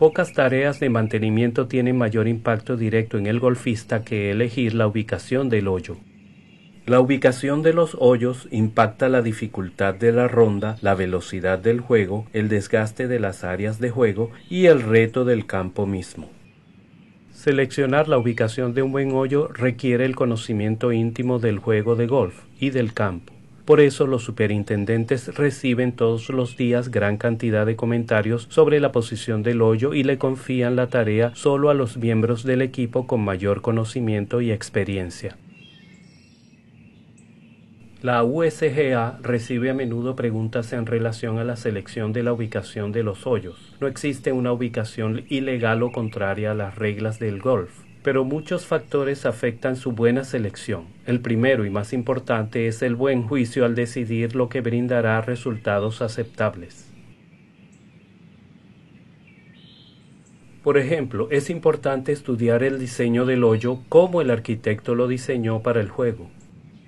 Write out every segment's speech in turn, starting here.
Pocas tareas de mantenimiento tienen mayor impacto directo en el golfista que elegir la ubicación del hoyo. La ubicación de los hoyos impacta la dificultad de la ronda, la velocidad del juego, el desgaste de las áreas de juego y el reto del campo mismo. Seleccionar la ubicación de un buen hoyo requiere el conocimiento íntimo del juego de golf y del campo. Por eso los superintendentes reciben todos los días gran cantidad de comentarios sobre la posición del hoyo y le confían la tarea solo a los miembros del equipo con mayor conocimiento y experiencia. La USGA recibe a menudo preguntas en relación a la selección de la ubicación de los hoyos. No existe una ubicación ilegal o contraria a las reglas del golf pero muchos factores afectan su buena selección. El primero y más importante es el buen juicio al decidir lo que brindará resultados aceptables. Por ejemplo, es importante estudiar el diseño del hoyo, como el arquitecto lo diseñó para el juego.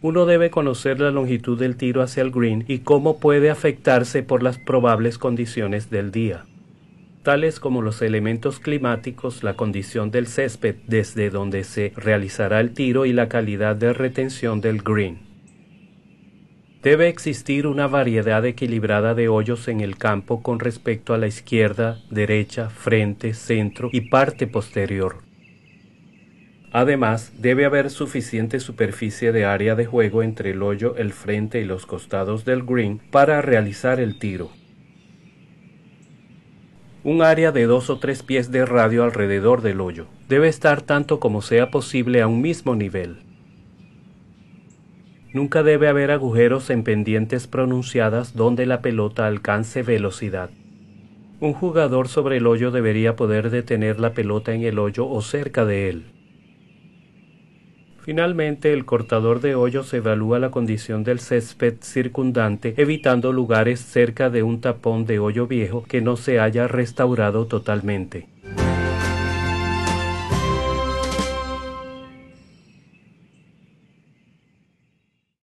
Uno debe conocer la longitud del tiro hacia el green y cómo puede afectarse por las probables condiciones del día tales como los elementos climáticos, la condición del césped desde donde se realizará el tiro y la calidad de retención del green. Debe existir una variedad equilibrada de hoyos en el campo con respecto a la izquierda, derecha, frente, centro y parte posterior. Además, debe haber suficiente superficie de área de juego entre el hoyo, el frente y los costados del green para realizar el tiro un área de dos o tres pies de radio alrededor del hoyo. Debe estar tanto como sea posible a un mismo nivel. Nunca debe haber agujeros en pendientes pronunciadas donde la pelota alcance velocidad. Un jugador sobre el hoyo debería poder detener la pelota en el hoyo o cerca de él. Finalmente, el cortador de hoyos evalúa la condición del césped circundante, evitando lugares cerca de un tapón de hoyo viejo que no se haya restaurado totalmente.